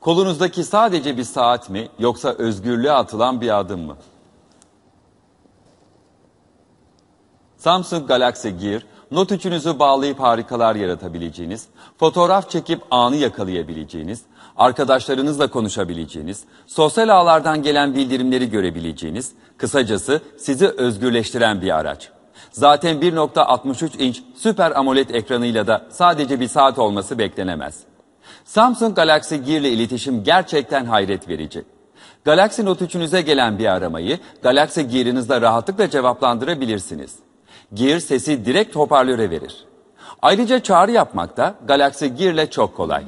Kolunuzdaki sadece bir saat mi yoksa özgürlüğe atılan bir adım mı? Samsung Galaxy Gear, not üçünüzü bağlayıp harikalar yaratabileceğiniz, fotoğraf çekip anı yakalayabileceğiniz, arkadaşlarınızla konuşabileceğiniz, sosyal ağlardan gelen bildirimleri görebileceğiniz, kısacası sizi özgürleştiren bir araç. Zaten 1.63 inç süper AMOLED ekranıyla da sadece bir saat olması beklenemez. Samsung Galaxy Gear ile iletişim gerçekten hayret verici. Galaxy Note 3'ünüze gelen bir aramayı Galaxy Gear'ınızla rahatlıkla cevaplandırabilirsiniz. Gear sesi direkt hoparlöre verir. Ayrıca çağrı yapmak da Galaxy Gear ile çok kolay.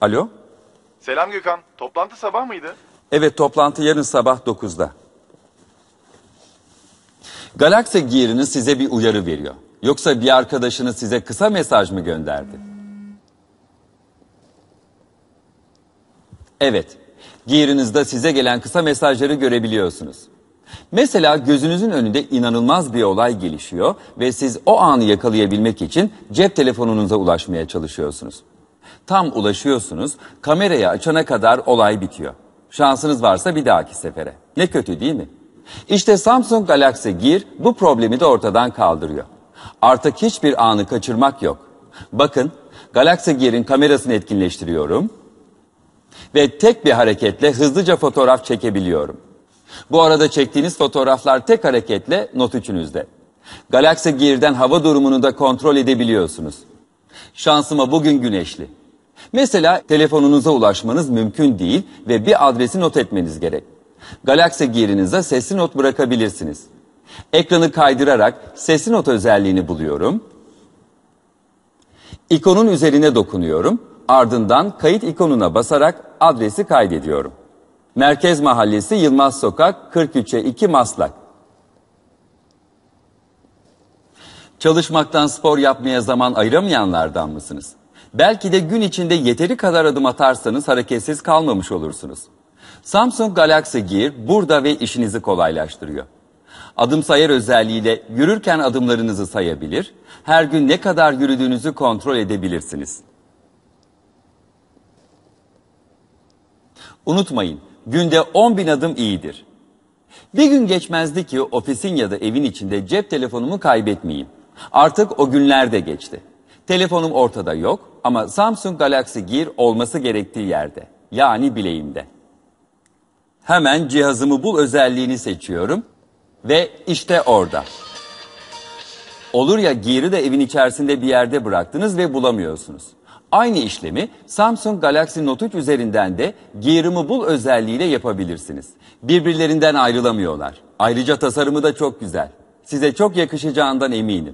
Alo? Selam Gökhan. Toplantı sabah mıydı? Evet toplantı yarın sabah 9'da. Galaxy Gear'ınız size bir uyarı veriyor. Yoksa bir arkadaşınız size kısa mesaj mı gönderdi? Evet, giyirinizde size gelen kısa mesajları görebiliyorsunuz. Mesela gözünüzün önünde inanılmaz bir olay gelişiyor ve siz o anı yakalayabilmek için cep telefonunuza ulaşmaya çalışıyorsunuz. Tam ulaşıyorsunuz, kamerayı açana kadar olay bitiyor. Şansınız varsa bir dahaki sefere. Ne kötü değil mi? İşte Samsung Galaxy Gear bu problemi de ortadan kaldırıyor. Artık hiçbir anı kaçırmak yok. Bakın Galaxy Gear'in kamerasını etkinleştiriyorum. Ve tek bir hareketle hızlıca fotoğraf çekebiliyorum. Bu arada çektiğiniz fotoğraflar tek hareketle not üçünüzde. Galaxy Gear'den hava durumunu da kontrol edebiliyorsunuz. Şansıma bugün güneşli. Mesela telefonunuza ulaşmanız mümkün değil ve bir adresi not etmeniz gerek. Galaxy Gear'inize sesli not bırakabilirsiniz. Ekranı kaydırarak sesli not özelliğini buluyorum. İkonun üzerine dokunuyorum. Ardından kayıt ikonuna basarak adresi kaydediyorum. Merkez Mahallesi Yılmaz Sokak 43'e 2 Maslak. Çalışmaktan spor yapmaya zaman ayıramayanlardan mısınız? Belki de gün içinde yeteri kadar adım atarsanız hareketsiz kalmamış olursunuz. Samsung Galaxy Gear burada ve işinizi kolaylaştırıyor. Adım sayar özelliğiyle yürürken adımlarınızı sayabilir, her gün ne kadar yürüdüğünüzü kontrol edebilirsiniz. Unutmayın, günde 10 bin adım iyidir. Bir gün geçmezdi ki ofisin ya da evin içinde cep telefonumu kaybetmeyeyim. Artık o günler de geçti. Telefonum ortada yok ama Samsung Galaxy Gear olması gerektiği yerde. Yani bileğimde. Hemen cihazımı bul özelliğini seçiyorum. Ve işte orada. Olur ya giyri de evin içerisinde bir yerde bıraktınız ve bulamıyorsunuz. Aynı işlemi Samsung Galaxy Note 3 üzerinden de Gear'ımı bul özelliğiyle yapabilirsiniz. Birbirlerinden ayrılamıyorlar. Ayrıca tasarımı da çok güzel. Size çok yakışacağından eminim.